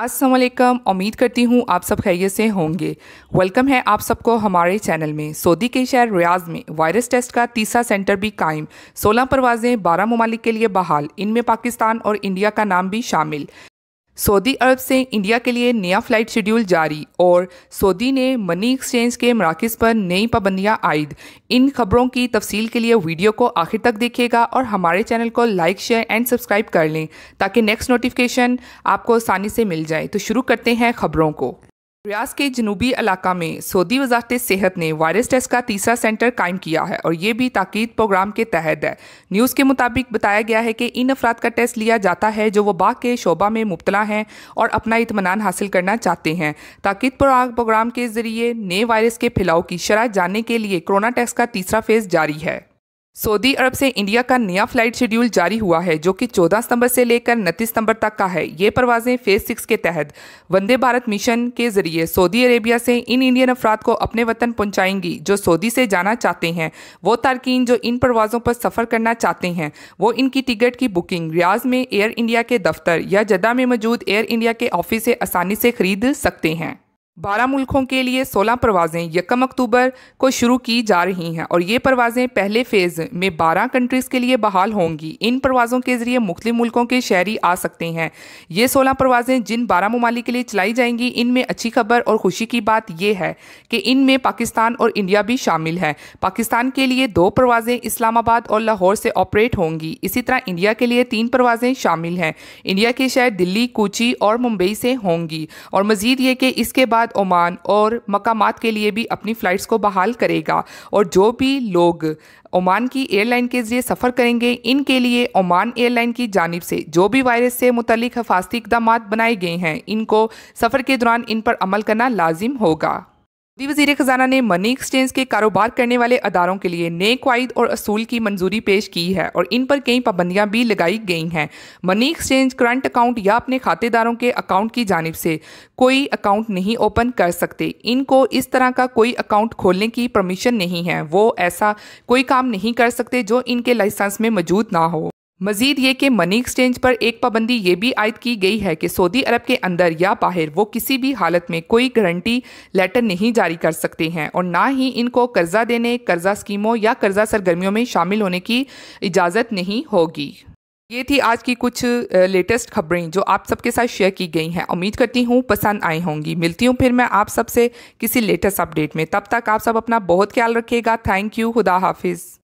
असलम उम्मीद करती हूँ आप सब खैरियत से होंगे वेलकम है आप सबको हमारे चैनल में सऊदी के शहर रियाज में वायरस टेस्ट का तीसरा सेंटर भी कायम सोलह परवाजें बारह ममालिक के लिए बहाल इनमें पाकिस्तान और इंडिया का नाम भी शामिल सऊदी अरब से इंडिया के लिए नया फ्लाइट शेड्यूल जारी और सऊदी ने मनी एक्सचेंज के मराकज़ पर नई पाबंदियां आयद इन खबरों की तफसील के लिए वीडियो को आखिर तक देखिएगा और हमारे चैनल को लाइक शेयर एंड सब्सक्राइब कर लें ताकि नेक्स्ट नोटिफिकेशन आपको आसानी से मिल जाए तो शुरू करते हैं खबरों को रियाज के जनूबी इलाका में सऊदी वजारत सेहत ने वायरस टेस्ट का तीसरा सेंटर कायम किया है और ये भी ताकीद प्रोग्राम के तहत है न्यूज़ के मुताबिक बताया गया है कि इन अफराद का टेस्ट लिया जाता है जो वबा के शोबा में मुबतला हैं और अपना इतमान हासिल करना चाहते हैं ताकीद प्रोग्राम के जरिए नए वायरस के फैलाव की शरह जानने के लिए कोरोना टेस्ट का तीसरा फेज़ जारी है सऊदी अरब से इंडिया का नया फ्लाइट शेड्यूल जारी हुआ है जो कि 14 सितंबर से लेकर उनतीस सितंबर तक का है ये परवाजें फेज सिक्स के तहत वंदे भारत मिशन के जरिए सऊदी अरेबिया से इन इंडियन अफराद को अपने वतन पहुंचाएंगी जो सऊदी से जाना चाहते हैं वो तारकिन जो इन परवाज़ों पर सफ़र करना चाहते हैं वो इनकी टिकट की बुकिंग रियाज में एयर इंडिया के दफ्तर या जदा में मौजूद एयर इंडिया के ऑफिस से आसानी से खरीद सकते हैं बारह मुल्कों के लिए सोलह परवाज़ें यकम अक्टूबर को शुरू की जा रही हैं और ये परवाज़ें पहले फ़ेज़ में बारह कंट्रीज़ के लिए बहाल होंगी इन परवाज़ों के ज़रिए मुख्तु मुल्कों के शहरी आ सकते हैं ये सोलह परवाज़ें जिन बारह ममालिक के लिए चलाई जाएंगी इनमें अच्छी खबर और खुशी की बात यह है कि इनमें पाकिस्तान और इंडिया भी शामिल है पाकिस्तान के लिए दो परवाज़ें इस्लामाबाद और लाहौर से ऑपरेट होंगी इसी तरह इंडिया के लिए तीन परवाज़ें शामिल हैं इंडिया के शहर दिल्ली कोची और मुंबई से होंगी और मज़ीद ये कि इसके बाद बाद ओमान और मकामात के लिए भी अपनी फ़्लाइट्स को बहाल करेगा और जो भी लोग ओमान की एयरलाइन के जरिए सफ़र करेंगे इनके लिए ओमान एयरलाइन की जानब से जो भी वायरस से मुतलिक हफाजती इकदाम बनाए गए हैं इनको सफ़र के दौरान इन पर अमल करना लाजिम होगा भी वजीर खजाना ने मनी एक्सचेंज के कारोबार करने वाले अदारों के लिए नए क्वाइद और असूल की मंजूरी पेश की है और इन पर कई पाबंदियां भी लगाई गई हैं मनी एक्सचेंज करंट अकाउंट या अपने खातेदारों के अकाउंट की जानब से कोई अकाउंट नहीं ओपन कर सकते इनको इस तरह का कोई अकाउंट खोलने की परमिशन नहीं है वो ऐसा कोई काम नहीं कर सकते जो इनके लाइसेंस में मौजूद ना हो मजीद ये कि मनी एक्सचेंज पर एक पाबंदी ये भी आयद की गई है कि सऊदी अरब के अंदर या बाहर वो किसी भी हालत में कोई गारंटी लेटर नहीं जारी कर सकते हैं और ना ही इनको कर्जा देने कर्जा स्कीमों या कर्जा सरगर्मियों में शामिल होने की इजाज़त नहीं होगी ये थी आज की कुछ लेटेस्ट खबरें जो आप सबके साथ शेयर की गई हैं उम्मीद करती हूँ पसंद आई होंगी मिलती हूँ फिर मैं आप सबसे किसी लेटेस्ट अपडेट में तब तक आप सब अपना बहुत ख्याल रखिएगा थैंक यू खुदा हाफिज़